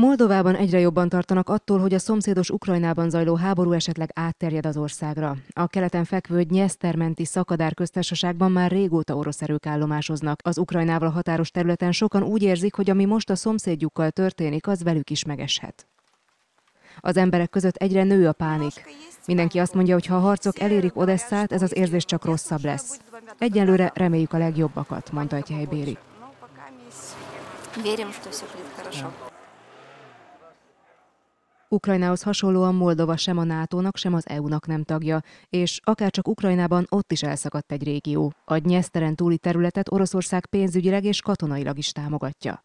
Moldovában egyre jobban tartanak attól, hogy a szomszédos Ukrajnában zajló háború esetleg átterjed az országra. A keleten fekvő Nyesztermenti szakadár köztársaságban már régóta orosz erők állomásoznak. Az Ukrajnával határos területen sokan úgy érzik, hogy ami most a szomszédjukkal történik, az velük is megeshet. Az emberek között egyre nő a pánik. Mindenki azt mondja, hogy ha a harcok elérik Odesszát, ez az érzés csak rosszabb lesz. Egyelőre reméljük a legjobbakat, mondta egy helybéri. Ukrajnához hasonlóan Moldova sem a NATO-nak, sem az EU-nak nem tagja, és akárcsak Ukrajnában ott is elszakadt egy régió. A Nyeszteren túli területet Oroszország pénzügyileg és katonailag is támogatja.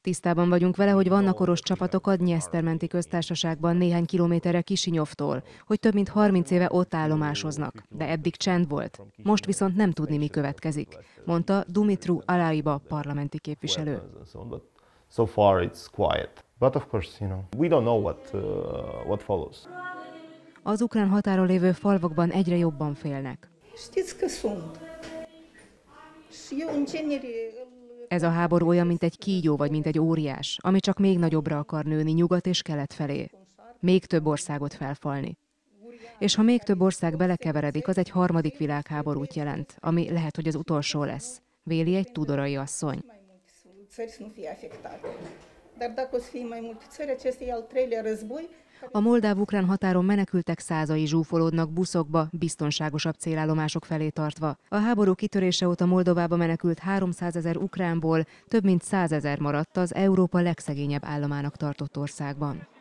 Tisztában vagyunk vele, hogy vannak orosz csapatok a Dnyesztermenti köztársaságban néhány kilométerre Kisinyovtól, hogy több mint 30 éve ott állomásoznak, de eddig csend volt. Most viszont nem tudni, mi következik, mondta Dumitru Alaiba parlamenti képviselő. So far it's quiet. But of course, you know, we don't know what, uh, what follows. Az ukrán határon lévő falvakban egyre jobban félnek. Ez a háború olyan, mint egy kígyó vagy mint egy óriás, ami csak még nagyobbra akar nőni nyugat és kelet felé. Még több országot felfalni. És ha még több ország belekeveredik, az egy harmadik világháborút jelent, ami lehet, hogy az utolsó lesz. Véli egy tudorai asszony. Dar dacă o să fie mai multe țări, acesta e al treilea război a moldáv-ukrán határon menekültek százai zsúfolódnak buszokba, biztonságosabb célállomások felé tartva. A háború kitörése óta Moldovába menekült 300 ezer ukránból több mint 100 ezer maradt az Európa legszegényebb államának tartott országban.